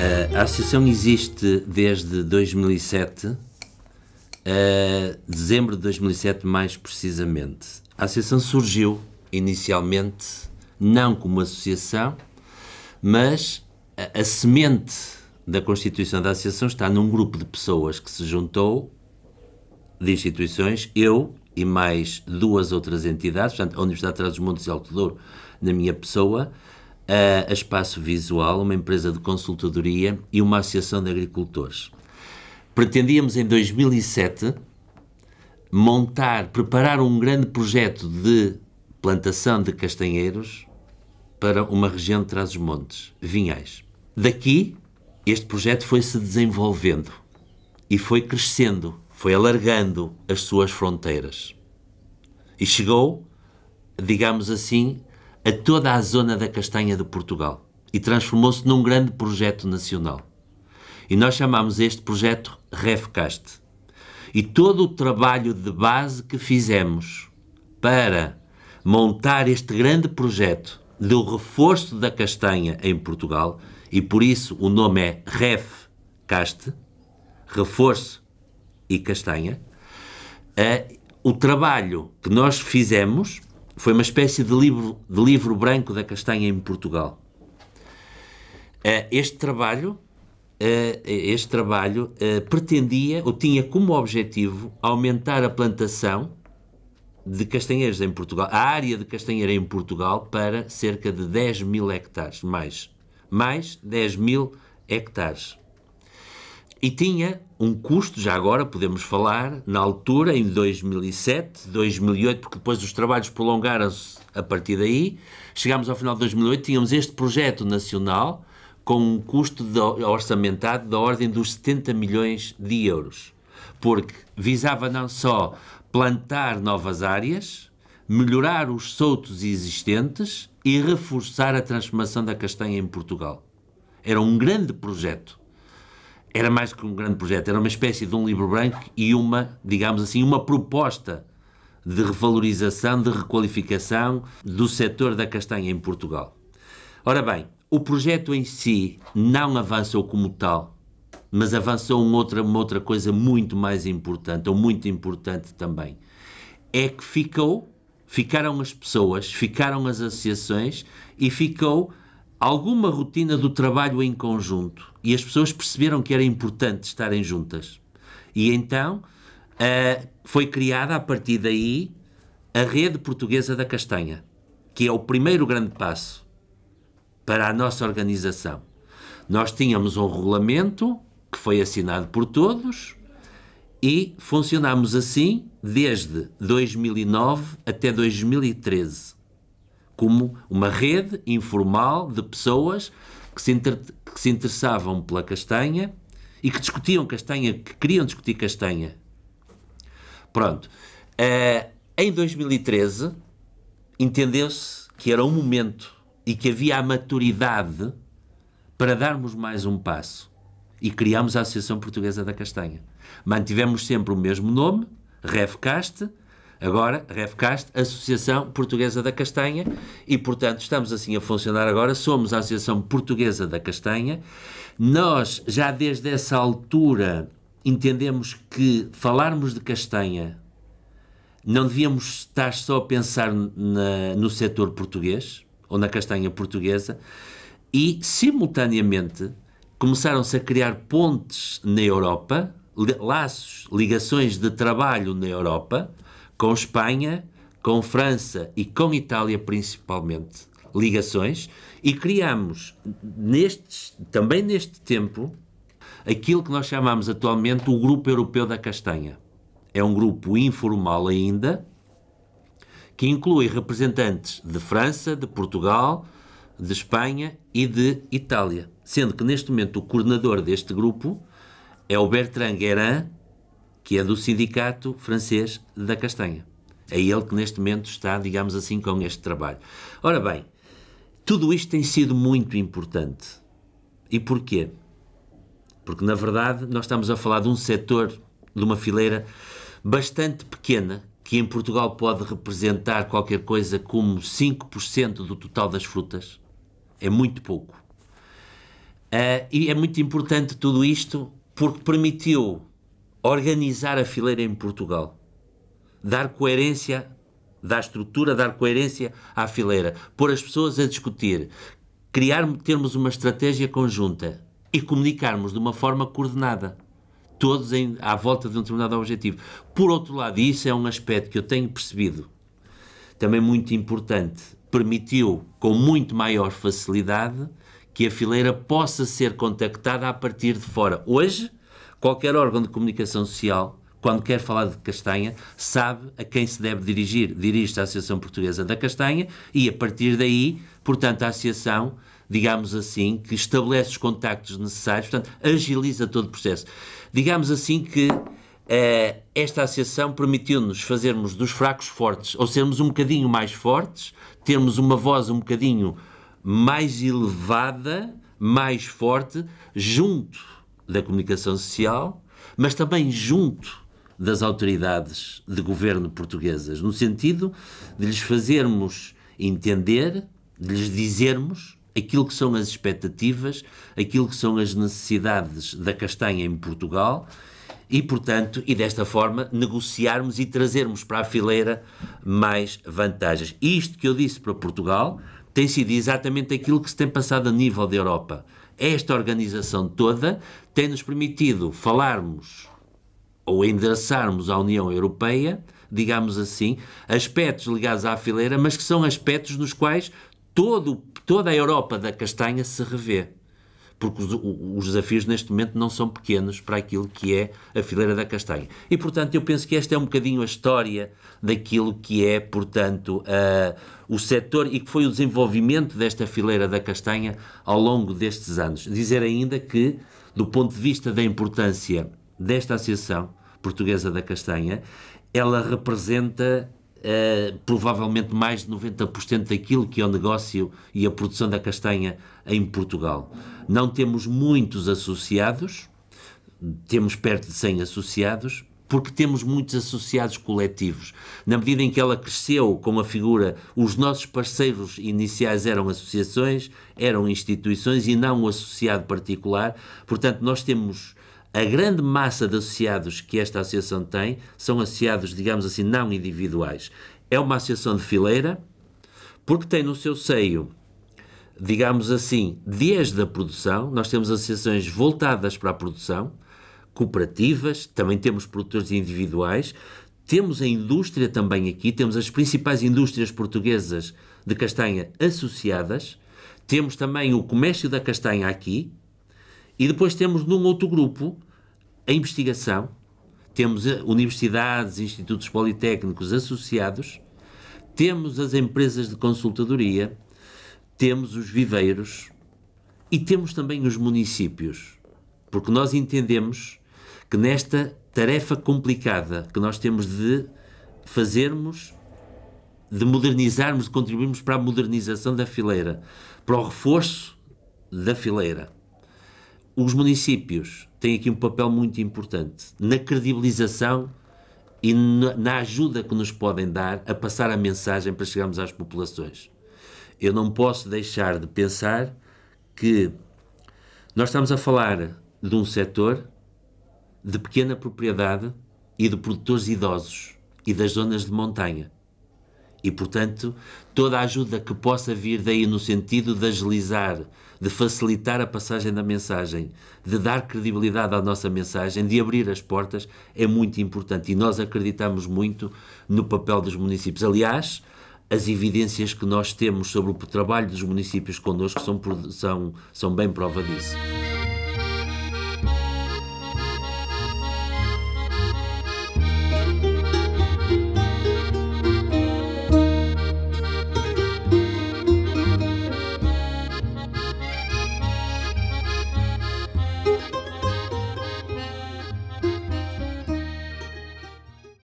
Eh, a associação existe desde 2007, eh, dezembro de 2007 mais precisamente. A associação surgiu inicialmente não como associação, mas a, a semente da constituição da associação está num grupo de pessoas que se juntou de instituições, eu e mais duas outras entidades, portanto, a Universidade de Trás-os-Montes e Alto Douro, na minha pessoa, a, Espaço Visual, uma empresa de consultadoria e uma associação de agricultores. Pretendíamos em 2007 montar, preparar um grande projeto de plantação de castanheiros para uma região de Trás-os-Montes, Vinhais. Daqui, este projeto foi se desenvolvendo e foi crescendo, foi alargando as suas fronteiras. E chegou, digamos assim, a toda a zona da castanha de Portugal e transformou-se num grande projeto nacional. E nós chamamos este projeto REFCAST. E todo o trabalho de base que fizemos para montar este grande projeto do reforço da castanha em Portugal, e por isso o nome é REFCAST, Reforço e Castanha, é o trabalho que nós fizemos foi uma espécie de livro, de livro branco da castanha em Portugal. Eh, este trabalho, eh, este trabalho eh, pretendia ou tinha como objetivo aumentar a plantação de castanheiras em Portugal, a área de castanheira em Portugal para cerca de 10 mil hectares, mais, mais 10 mil hectares. E tinha um custo, já agora podemos falar, na altura, em 2007, 2008, porque depois os trabalhos prolongaram-se a partir daí, chegámos ao final de 2008, tínhamos este projeto nacional com um custo de, orçamentado da ordem dos 70 milhões de euros, porque visava não só plantar novas áreas, melhorar os soltos existentes e reforçar a transformação da castanha em Portugal. Era um grande projeto era mais que um grande projeto, era uma espécie de um livro branco e uma, digamos assim, uma proposta de revalorização, de requalificação do setor da castanha em Portugal. Ora bem, o projeto em si não avançou como tal, mas avançou uma outra, uma outra coisa muito mais importante, ou muito importante também, é que ficou, ficaram as pessoas, ficaram as associações e ficou alguma rotina do trabalho em conjunto e as pessoas perceberam que era importante estarem juntas. E então uh, foi criada a partir daí a Rede Portuguesa da Castanha, que é o primeiro grande passo para a nossa organização. Nós tínhamos um regulamento que foi assinado por todos e funcionámos assim desde 2009 até 2013 como uma rede informal de pessoas que se, inter... que se interessavam pela castanha e que discutiam castanha, que queriam discutir castanha. Pronto. Uh, em 2013, entendeu-se que era um momento e que havia a maturidade para darmos mais um passo. E criámos a Associação Portuguesa da Castanha. Mantivemos sempre o mesmo nome, REFCAST, Agora, REFCAST, Associação Portuguesa da Castanha, e portanto estamos assim a funcionar agora, somos a Associação Portuguesa da Castanha. Nós, já desde essa altura, entendemos que falarmos de castanha não devíamos estar só a pensar na, no setor português ou na castanha portuguesa e, simultaneamente, começaram-se a criar pontes na Europa, laços, ligações de trabalho na Europa com Espanha, com França e com Itália principalmente ligações e criamos nestes, também neste tempo aquilo que nós chamamos atualmente o Grupo Europeu da Castanha. É um grupo informal ainda que inclui representantes de França, de Portugal, de Espanha e de Itália, sendo que neste momento o coordenador deste grupo é o Bertrand Guérin, que é do Sindicato Francês da Castanha. É ele que neste momento está, digamos assim, com este trabalho. Ora bem, tudo isto tem sido muito importante. E porquê? Porque, na verdade, nós estamos a falar de um setor, de uma fileira bastante pequena, que em Portugal pode representar qualquer coisa como 5% do total das frutas. É muito pouco. Uh, e é muito importante tudo isto porque permitiu organizar a fileira em Portugal, dar coerência da estrutura, dar coerência à fileira, pôr as pessoas a discutir, criar, termos uma estratégia conjunta e comunicarmos de uma forma coordenada, todos em, à volta de um determinado objetivo. Por outro lado, e isso é um aspecto que eu tenho percebido, também muito importante, permitiu com muito maior facilidade que a fileira possa ser contactada a partir de fora. Hoje, Qualquer órgão de comunicação social, quando quer falar de castanha, sabe a quem se deve dirigir. Dirige-se à Associação Portuguesa da Castanha e, a partir daí, portanto, a Associação, digamos assim, que estabelece os contactos necessários, portanto, agiliza todo o processo. Digamos assim que eh, esta associação permitiu-nos fazermos dos fracos fortes, ou sermos um bocadinho mais fortes, termos uma voz um bocadinho mais elevada, mais forte, junto da comunicação social, mas também junto das autoridades de governo portuguesas, no sentido de lhes fazermos entender, de lhes dizermos aquilo que são as expectativas, aquilo que são as necessidades da castanha em Portugal e, portanto, e desta forma negociarmos e trazermos para a fileira mais vantagens. Isto que eu disse para Portugal tem sido exatamente aquilo que se tem passado a nível da Europa esta organização toda tem-nos permitido falarmos ou endereçarmos à União Europeia, digamos assim, aspectos ligados à fileira, mas que são aspectos nos quais todo, toda a Europa da castanha se revê porque os, os, desafios neste momento não são pequenos para aquilo que é a fileira da castanha. E, portanto, eu penso que esta é um bocadinho a história daquilo que é, portanto, ah, o setor e que foi o desenvolvimento desta fileira da castanha ao longo destes anos. Dizer ainda que, do ponto de vista da importância desta Associação Portuguesa da Castanha, ela representa uh, provavelmente mais de 90% daquilo que é o negócio e a produção da castanha em Portugal. Não temos muitos associados, temos perto de 100 associados, porque temos muitos associados coletivos. Na medida em que ela cresceu como a figura, os nossos parceiros iniciais eram associações, eram instituições e não um associado particular, portanto, nós temos a grande massa de associados que esta associação tem são associados, digamos assim, não individuais. É uma associação de fileira, porque tem no seu seio, digamos assim, desde a produção, nós temos associações voltadas para a produção, cooperativas, também temos produtores individuais, temos a indústria também aqui, temos as principais indústrias portuguesas de castanha associadas, temos também o comércio da castanha aqui, e depois temos num outro grupo a investigação, temos eh, universidades, institutos politécnicos associados, temos as empresas de consultadoria, temos os viveiros e temos também os municípios, porque nós entendemos que nesta tarefa complicada que nós temos de fazermos, de modernizarmos, de contribuirmos para a modernização da fileira, para o reforço da fileira os municípios têm aqui um papel muito importante na credibilização e na ajuda que nos podem dar a passar a mensagem para chegarmos às populações. Eu não posso deixar de pensar que nós estamos a falar de um setor de pequena propriedade e de produtores idosos e das zonas de montanha. E, portanto, toda a ajuda que possa vir daí no sentido de agilizar, de facilitar a passagem da mensagem, de dar credibilidade à nossa mensagem, de abrir as portas, é muito importante. E nós acreditamos muito no papel dos municípios. Aliás, as evidências que nós temos sobre o trabalho dos municípios connosco são, são, são bem prova disso.